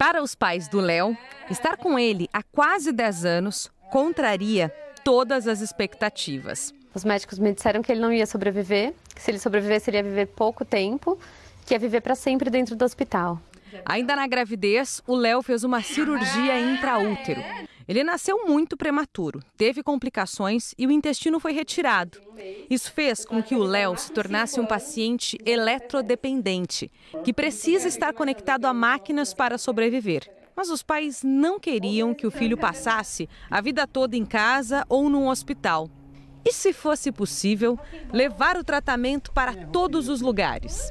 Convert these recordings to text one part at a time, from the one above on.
Para os pais do Léo, estar com ele há quase 10 anos contraria todas as expectativas. Os médicos me disseram que ele não ia sobreviver, que se ele sobrevivesse, ele ia viver pouco tempo, que ia viver para sempre dentro do hospital. Ainda na gravidez, o Léo fez uma cirurgia intraútero. Ele nasceu muito prematuro, teve complicações e o intestino foi retirado. Isso fez com que o Léo se tornasse um paciente eletrodependente, que precisa estar conectado a máquinas para sobreviver. Mas os pais não queriam que o filho passasse a vida toda em casa ou num hospital. E se fosse possível, levar o tratamento para todos os lugares?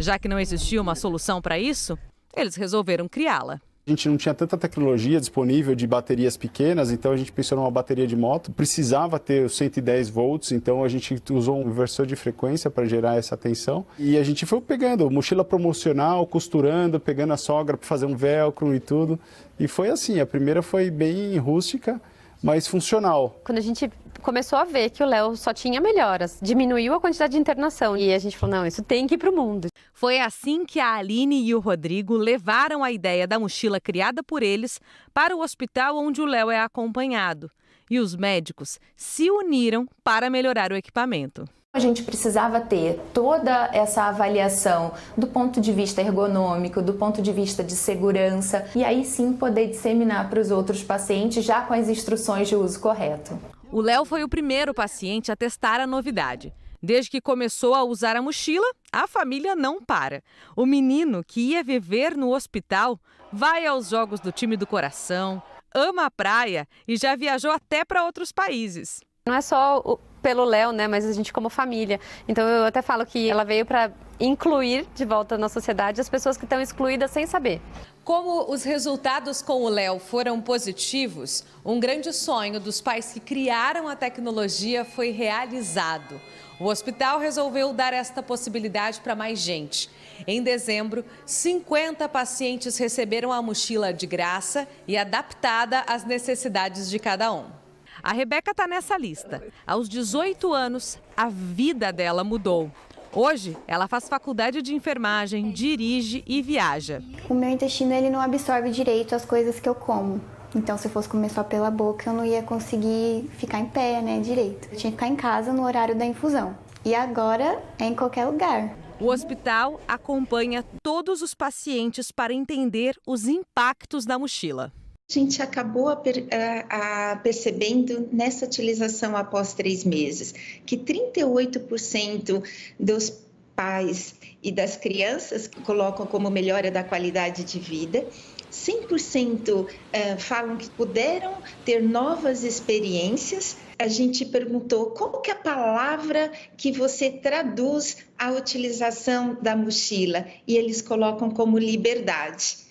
Já que não existia uma solução para isso, eles resolveram criá-la gente não tinha tanta tecnologia disponível de baterias pequenas, então a gente pensou numa bateria de moto. Precisava ter os 110 volts, então a gente usou um inversor de frequência para gerar essa tensão. E a gente foi pegando mochila promocional, costurando, pegando a sogra para fazer um velcro e tudo. E foi assim, a primeira foi bem rústica mais funcional. Quando a gente começou a ver que o Léo só tinha melhoras, diminuiu a quantidade de internação e a gente falou: não, isso tem que ir para o mundo. Foi assim que a Aline e o Rodrigo levaram a ideia da mochila criada por eles para o hospital onde o Léo é acompanhado. E os médicos se uniram para melhorar o equipamento. A gente precisava ter toda essa avaliação do ponto de vista ergonômico, do ponto de vista de segurança, e aí sim poder disseminar para os outros pacientes já com as instruções de uso correto. O Léo foi o primeiro paciente a testar a novidade. Desde que começou a usar a mochila, a família não para. O menino que ia viver no hospital vai aos jogos do time do coração, ama a praia e já viajou até para outros países. Não é só pelo Léo, né? Mas a gente como família. Então eu até falo que ela veio para incluir de volta na sociedade as pessoas que estão excluídas sem saber. Como os resultados com o Léo foram positivos, um grande sonho dos pais que criaram a tecnologia foi realizado. O hospital resolveu dar esta possibilidade para mais gente. Em dezembro, 50 pacientes receberam a mochila de graça e adaptada às necessidades de cada um. A Rebeca está nessa lista. Aos 18 anos, a vida dela mudou. Hoje, ela faz faculdade de enfermagem, dirige e viaja. O meu intestino ele não absorve direito as coisas que eu como. Então, se eu fosse comer só pela boca, eu não ia conseguir ficar em pé, né, direito. Eu tinha que ficar em casa no horário da infusão. E agora é em qualquer lugar. O hospital acompanha todos os pacientes para entender os impactos da mochila a gente acabou a a, percebendo nessa utilização após três meses? Que 38% dos pais e das crianças que colocam como melhora da qualidade de vida. 100% eh, falam que puderam ter novas experiências. A gente perguntou qual que é a palavra que você traduz a utilização da mochila e eles colocam como liberdade.